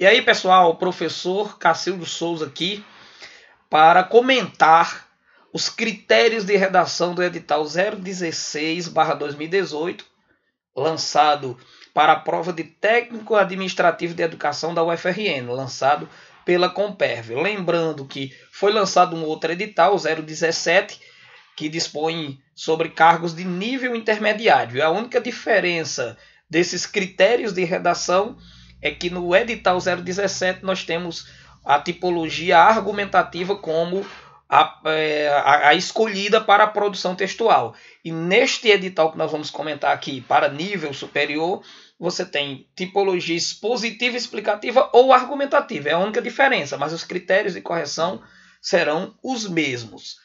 E aí, pessoal, professor Cacildo Souza aqui para comentar os critérios de redação do edital 016/2018, lançado para a prova de técnico administrativo de educação da UFRN, lançado pela Comperv. Lembrando que foi lançado um outro edital, 017, que dispõe sobre cargos de nível intermediário. A única diferença desses critérios de redação é que no edital 017 nós temos a tipologia argumentativa como a, é, a, a, escolhida para a produção textual. E neste edital que nós vamos comentar aqui, para nível superior, você tem tipologia expositiva, explicativa ou argumentativa. É a única diferença, mas os critérios de correção serão os mesmos.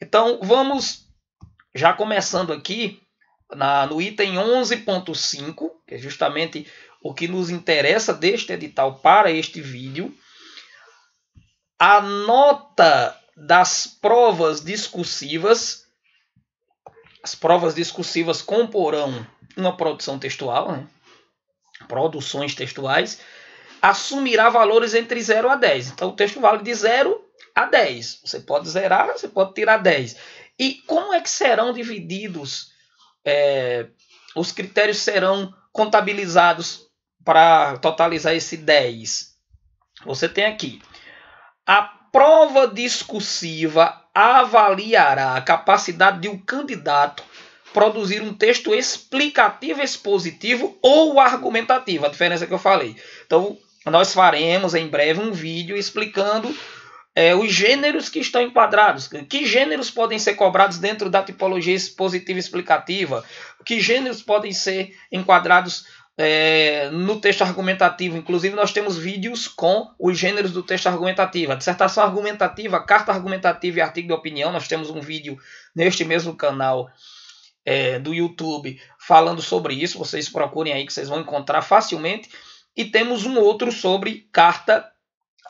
Então, vamos já começando aqui na, no item 11.5, que é justamente o que nos interessa deste edital para este vídeo, a nota das provas discursivas. As provas discursivas comporão uma produção textual, né? produções textuais, assumirá valores entre 0 a 10. Então o texto vale de 0 a 10. Você pode zerar, você pode tirar 10. E como é que serão divididos? É, os critérios serão contabilizados para totalizar esse 10, você tem aqui. A prova discursiva avaliará a capacidade de um candidato produzir um texto explicativo, expositivo ou argumentativo. A diferença que eu falei. Então, nós faremos em breve um vídeo explicando é, os gêneros que estão enquadrados. Que gêneros podem ser cobrados dentro da tipologia expositiva explicativa? Que gêneros podem ser enquadrados é, no texto argumentativo, inclusive, nós temos vídeos com os gêneros do texto argumentativo. A dissertação argumentativa, carta argumentativa e artigo de opinião. Nós temos um vídeo neste mesmo canal é, do YouTube falando sobre isso. Vocês procurem aí que vocês vão encontrar facilmente. E temos um outro sobre carta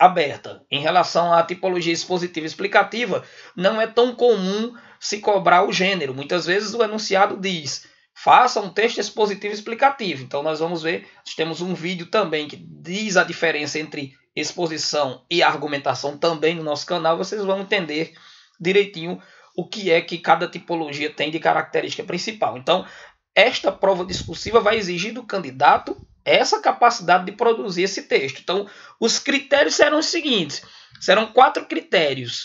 aberta. Em relação à tipologia expositiva explicativa, não é tão comum se cobrar o gênero. Muitas vezes o enunciado diz faça um texto expositivo explicativo. Então, nós vamos ver, nós temos um vídeo também que diz a diferença entre exposição e argumentação também no nosso canal. Vocês vão entender direitinho o que é que cada tipologia tem de característica principal. Então, esta prova discursiva vai exigir do candidato essa capacidade de produzir esse texto. Então, os critérios serão os seguintes: serão quatro critérios.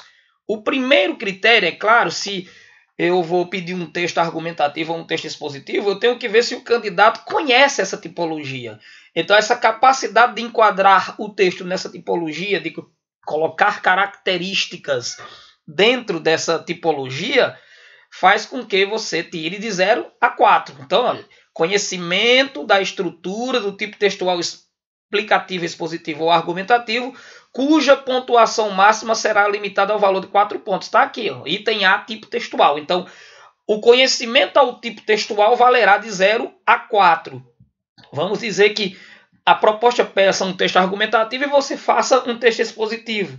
O primeiro critério, é claro, se eu vou pedir um texto argumentativo ou um texto expositivo, eu tenho que ver se o candidato conhece essa tipologia. Então, essa capacidade de enquadrar o texto nessa tipologia, de colocar características dentro dessa tipologia, faz com que você tire de 0 a 4. Então, olha, conhecimento da estrutura do tipo textual explicativo, expositivo ou argumentativo cuja pontuação máxima será limitada ao valor de 4 pontos. Está aqui, ó, item A, tipo textual. Então, o conhecimento ao tipo textual valerá de 0 a 4. Vamos dizer que a proposta peça um texto argumentativo e você faça um texto expositivo.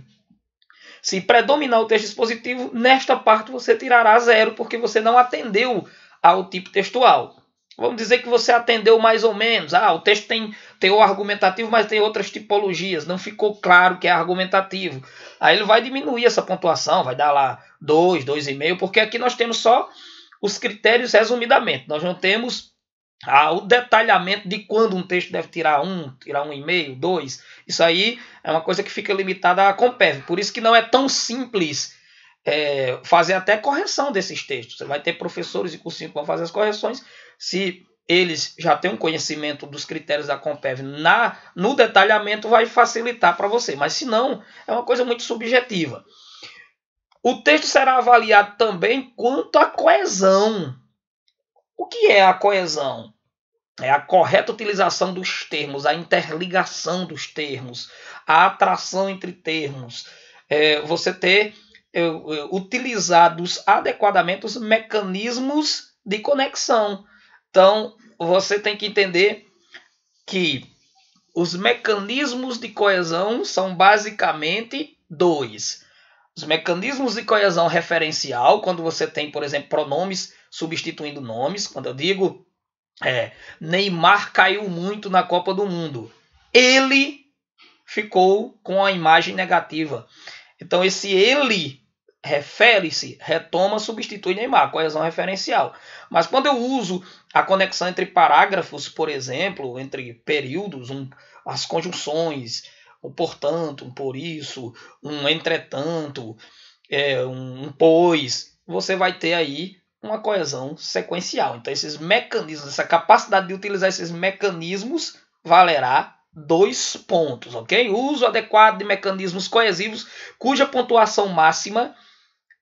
Se predominar o texto expositivo, nesta parte você tirará zero, porque você não atendeu ao tipo textual. Vamos dizer que você atendeu mais ou menos. Ah, o texto tem o argumentativo, mas tem outras tipologias. Não ficou claro que é argumentativo. Aí ele vai diminuir essa pontuação, vai dar lá 2, 2,5, porque aqui nós temos só os critérios resumidamente. Nós não temos ah, o detalhamento de quando um texto deve tirar um, tirar um e meio, dois. Isso aí é uma coisa que fica limitada à Compev. Por isso que não é tão simples é, fazer até correção desses textos. Você vai ter professores e cursinhos que vão fazer as correções. Se eles já têm um conhecimento dos critérios da Compev na, no detalhamento, vai facilitar para você. Mas se não, é uma coisa muito subjetiva. O texto será avaliado também quanto à coesão. O que é a coesão? É a correta utilização dos termos, a interligação dos termos, a atração entre termos. É você ter utilizados adequadamente os mecanismos de conexão. Então, você tem que entender que os mecanismos de coesão são basicamente dois. Os mecanismos de coesão referencial, quando você tem, por exemplo, pronomes substituindo nomes, quando eu digo é, Neymar caiu muito na Copa do Mundo, ele ficou com a imagem negativa. Então, esse ele refere-se, retoma, substitui Neymar, coesão referencial. Mas quando eu uso a conexão entre parágrafos, por exemplo, entre períodos, um, as conjunções, o um portanto, um por isso, um entretanto, é, um pois, você vai ter aí uma coesão sequencial. Então, esses mecanismos, essa capacidade de utilizar esses mecanismos valerá dois pontos, ok? Uso adequado de mecanismos coesivos cuja pontuação máxima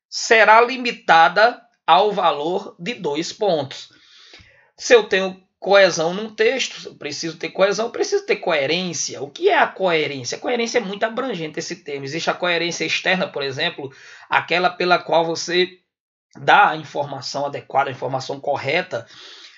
será limitada ao valor de dois pontos. Se eu tenho coesão num texto, eu preciso ter coesão, eu preciso ter coerência. O que é a coerência? A coerência é muito abrangente esse termo. Existe a coerência externa, por exemplo, aquela pela qual você dá a informação adequada, a informação correta,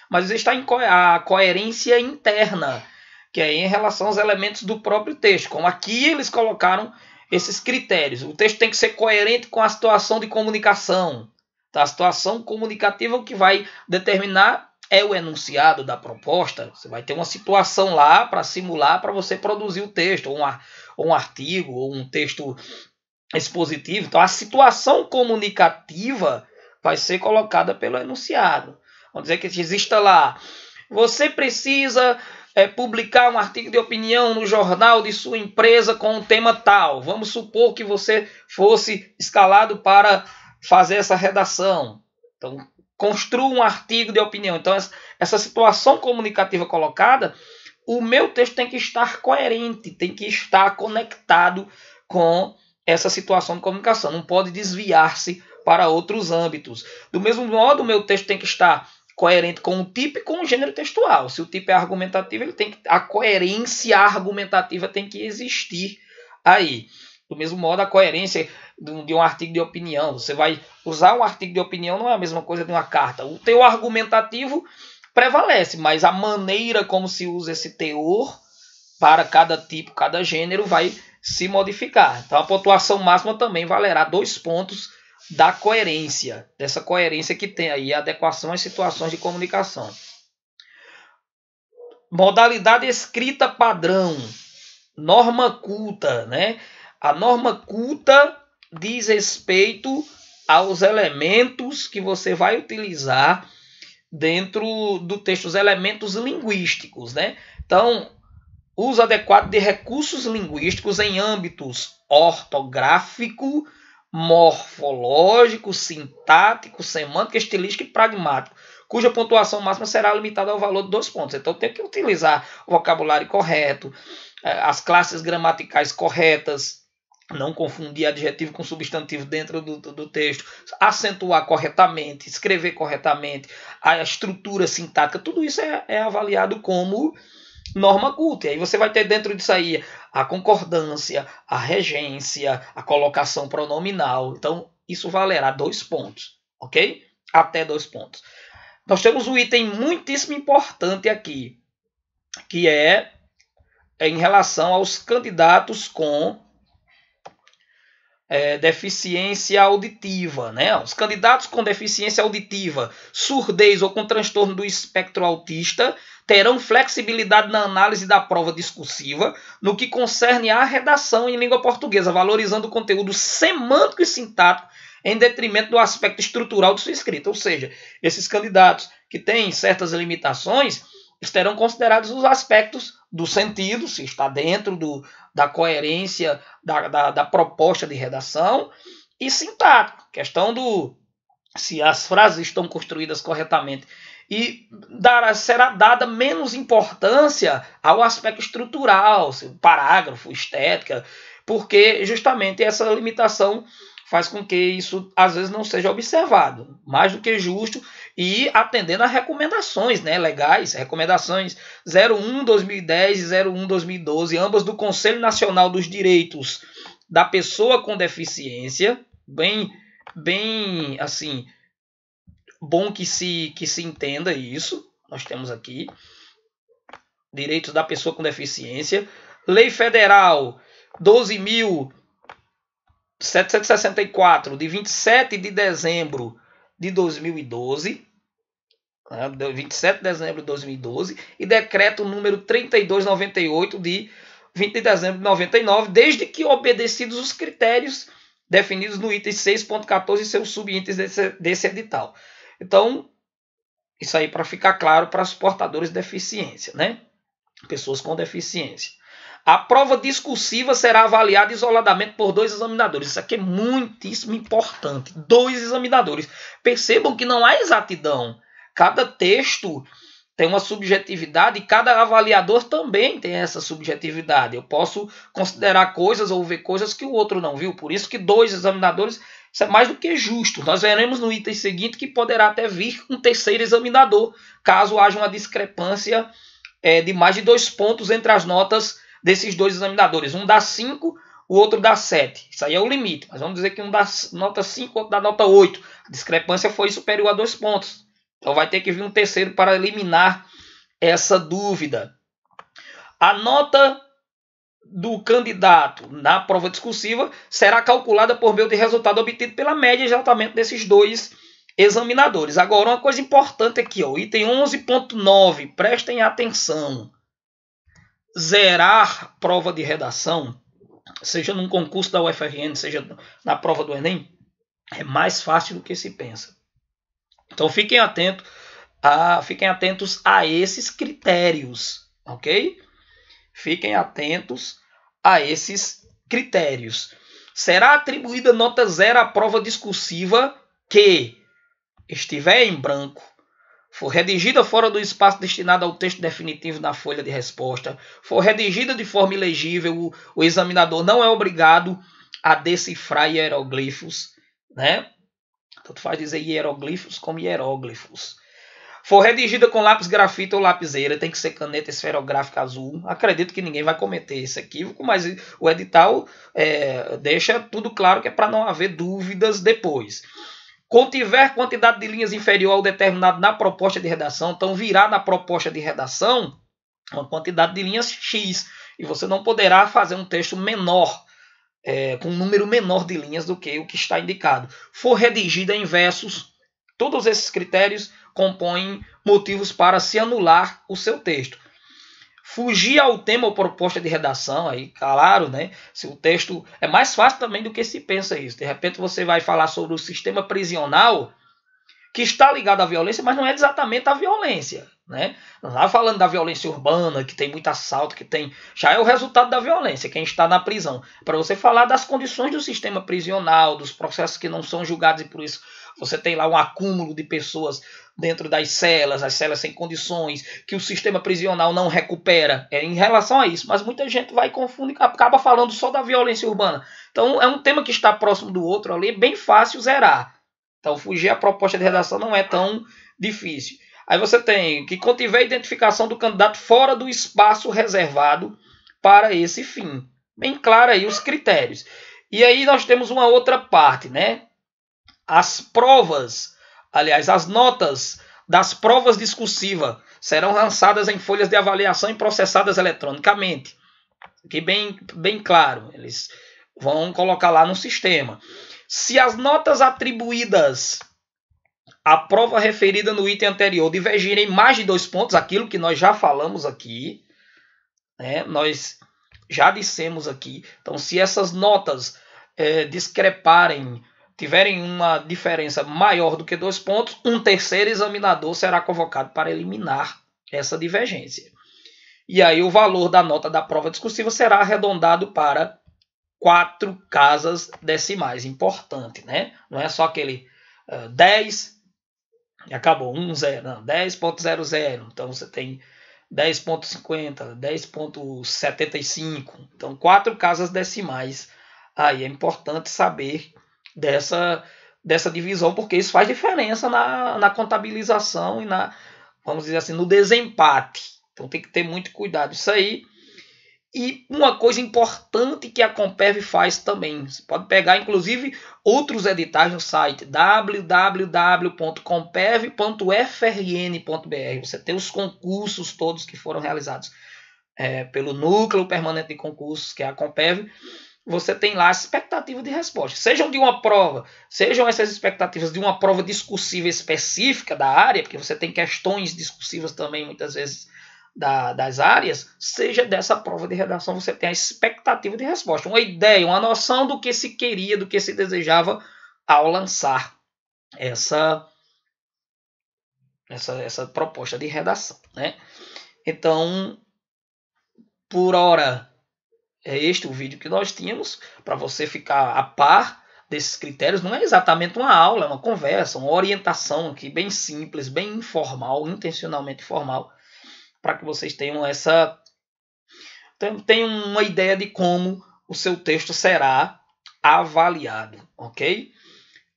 mas existe a coerência interna, que é em relação aos elementos do próprio texto, como aqui eles colocaram esses critérios. O texto tem que ser coerente com a situação de comunicação. Tá? A situação comunicativa o que vai determinar é o enunciado da proposta. Você vai ter uma situação lá para simular para você produzir o texto, ou, uma, ou um artigo, ou um texto expositivo. Então, a situação comunicativa vai ser colocada pelo enunciado. Vamos dizer que exista lá. Você precisa é, publicar um artigo de opinião no jornal de sua empresa com um tema tal. Vamos supor que você fosse escalado para fazer essa redação. Então, construa um artigo de opinião. Então, essa situação comunicativa colocada, o meu texto tem que estar coerente, tem que estar conectado com essa situação de comunicação. Não pode desviar-se para outros âmbitos. Do mesmo modo, o meu texto tem que estar coerente com o tipo e com o gênero textual. Se o tipo é argumentativo, ele tem que, a coerência argumentativa tem que existir aí. Do mesmo modo, a coerência de um artigo de opinião. Você vai usar um artigo de opinião não é a mesma coisa de uma carta. O teu argumentativo prevalece, mas a maneira como se usa esse teor para cada tipo, cada gênero, vai se modificar. Então, a pontuação máxima também valerá dois pontos da coerência, dessa coerência que tem aí, adequação às situações de comunicação. Modalidade escrita padrão, norma culta, né? A norma culta diz respeito aos elementos que você vai utilizar dentro do texto, os elementos linguísticos, né? Então, uso adequado de recursos linguísticos em âmbitos ortográfico, morfológico, sintático, semântico, estilístico e pragmático, cuja pontuação máxima será limitada ao valor de dois pontos. Então, tem que utilizar o vocabulário correto, eh, as classes gramaticais corretas, não confundir adjetivo com substantivo dentro do, do, do, texto, acentuar corretamente, escrever corretamente, a estrutura sintática, tudo isso é, é avaliado como norma culta. E aí você vai ter dentro disso aí a concordância, a regência, a colocação pronominal. Então, isso valerá dois pontos, ok? Até dois pontos. Nós temos um item muitíssimo importante aqui, que é, é em relação aos candidatos com é, deficiência auditiva, né? Os candidatos com deficiência auditiva, surdez ou com transtorno do espectro autista terão flexibilidade na análise da prova discursiva no que concerne à redação em língua portuguesa, valorizando o conteúdo semântico e sintático em detrimento do aspecto estrutural de sua escrita. Ou seja, esses candidatos que têm certas limitações serão considerados os aspectos do sentido, se está dentro do, da coerência da, da, da proposta de redação, e sintático, questão do se as frases estão construídas corretamente e dará, será dada menos importância ao aspecto estrutural, assim, parágrafo, estética, porque justamente essa limitação faz com que isso às vezes não seja observado, mais do que justo, e atendendo a recomendações né, legais, recomendações 01 2010 e 01 2012, ambas do Conselho Nacional dos Direitos da Pessoa com Deficiência, bem, bem assim, bom que se, que se entenda isso. Nós temos aqui direitos da pessoa com deficiência. Lei Federal 12.764, de 27 de dezembro de 2012. 27 né, de dezembro de 2012 e decreto número 3298 de 20 de dezembro de 99, desde que obedecidos os critérios definidos no item 6.14 e seus subitens desse, desse edital. Então, isso aí para ficar claro para os portadores de deficiência, né? Pessoas com deficiência. A prova discursiva será avaliada isoladamente por dois examinadores. Isso aqui é muitíssimo importante. Dois examinadores. Percebam que não há exatidão. Cada texto tem uma subjetividade e cada avaliador também tem essa subjetividade. Eu posso considerar coisas ou ver coisas que o outro não viu. Por isso que dois examinadores isso é mais do que justo. Nós veremos no item seguinte que poderá até vir um terceiro examinador, caso haja uma discrepância é, de mais de dois pontos entre as notas desses dois examinadores. Um dá 5, o outro dá 7. Isso aí é o limite. Mas vamos dizer que um dá nota 5, outro dá nota 8. A discrepância foi superior a dois pontos. Então vai ter que vir um terceiro para eliminar essa dúvida. A nota do candidato na prova discursiva será calculada por meio de resultado obtido pela média de tratamento desses dois examinadores. Agora, uma coisa importante aqui, ó, item 11.9, prestem atenção. Zerar prova de redação, seja num concurso da UFRN, seja na prova do Enem, é mais fácil do que se pensa. Então, fiquem atentos a, fiquem atentos a esses critérios, ok? Fiquem atentos a esses critérios. Será atribuída nota zero à prova discursiva que estiver em branco, for redigida fora do espaço destinado ao texto definitivo na folha de resposta, for redigida de forma ilegível, o, o examinador não é obrigado a decifrar hieroglifos, né? Tanto faz dizer hieroglifos como hieróglifos for redigida com lápis grafita ou lapiseira, tem que ser caneta esferográfica azul. Acredito que ninguém vai cometer esse equívoco, mas o edital é, deixa tudo claro que é para não haver dúvidas depois. Contiver quantidade de linhas inferior ao determinado na proposta de redação, então virá na proposta de redação uma quantidade de linhas X. E você não poderá fazer um texto menor. É, com um número menor de linhas do que o que está indicado. For redigida em versos, Todos esses critérios compõem motivos para se anular o seu texto. Fugir ao tema ou proposta de redação, aí, claro, né? Se o texto é mais fácil também do que se pensa isso. De repente você vai falar sobre o sistema prisional que está ligado à violência, mas não é exatamente a violência. Né? Não está falando da violência urbana, que tem muito assalto, que tem. Já é o resultado da violência, quem está na prisão. Para você falar das condições do sistema prisional, dos processos que não são julgados e por isso você tem lá um acúmulo de pessoas dentro das celas, as celas sem condições, que o sistema prisional não recupera. É em relação a isso, mas muita gente vai confunde, acaba falando só da violência urbana. Então é um tema que está próximo do outro ali, é bem fácil zerar. Então, fugir à proposta de redação não é tão difícil. Aí você tem que contiver a identificação do candidato fora do espaço reservado para esse fim. Bem claro aí os critérios. E aí nós temos uma outra parte, né? As provas, aliás, as notas das provas discursiva serão lançadas em folhas de avaliação e processadas eletronicamente. Que bem, bem claro, eles vão colocar lá no sistema. Se as notas atribuídas à prova referida no item anterior divergirem mais de dois pontos, aquilo que nós já falamos aqui, né, nós já dissemos aqui. Então, se essas notas é, discreparem, tiverem uma diferença maior do que dois pontos, um terceiro examinador será convocado para eliminar essa divergência. E aí, o valor da nota da prova discursiva será arredondado para quatro casas decimais. Importante, né? Não é só aquele uh, eh, 10 e acabou, 1, 0. Não, 10.00. Então você tem 10.50, 10.75. Então, quatro casas decimais. Aí é importante saber dessa, dessa divisão, porque isso faz diferença na, na contabilização e na, vamos dizer assim, no desempate. Então tem que ter muito cuidado. Isso aí e uma coisa importante que a Comperv faz também, você pode pegar inclusive outros editais no site www.comperv.frn.br. Você tem os concursos todos que foram realizados é, pelo Núcleo Permanente de Concursos, que é a Comperv. Você tem lá a expectativa de resposta, sejam de uma prova, sejam essas expectativas de uma prova discursiva específica da área, porque você tem questões discursivas também muitas vezes da, das áreas, seja dessa prova de redação, você tem a expectativa de resposta, uma ideia, uma noção do que se queria, do que se desejava ao lançar essa, essa, essa proposta de redação. Né? Então, por hora, é este o vídeo que nós tínhamos, para você ficar a par desses critérios. Não é exatamente uma aula, é uma conversa, uma orientação aqui bem simples, bem informal, intencionalmente formal para que vocês tenham essa tenham uma ideia de como o seu texto será avaliado, ok?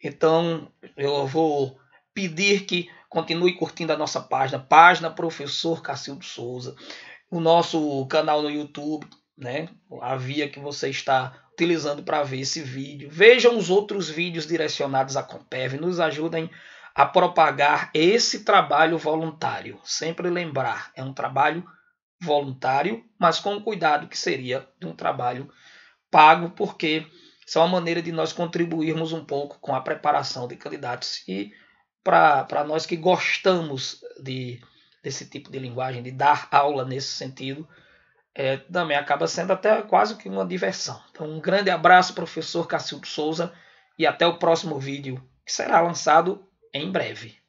Então eu vou pedir que continue curtindo a nossa página, página Professor Cacildo Souza, o nosso canal no YouTube, né? A via que você está utilizando para ver esse vídeo. Vejam os outros vídeos direcionados à Compev, nos ajudem a propagar esse trabalho voluntário. Sempre lembrar, é um trabalho voluntário, mas com o cuidado que seria de um trabalho pago, porque isso é uma maneira de nós contribuirmos um pouco com a preparação de candidatos. E para nós que gostamos de, desse tipo de linguagem, de dar aula nesse sentido, é, também acaba sendo até quase que uma diversão. Então, um grande abraço, professor Cacildo Souza, e até o próximo vídeo, que será lançado em breve.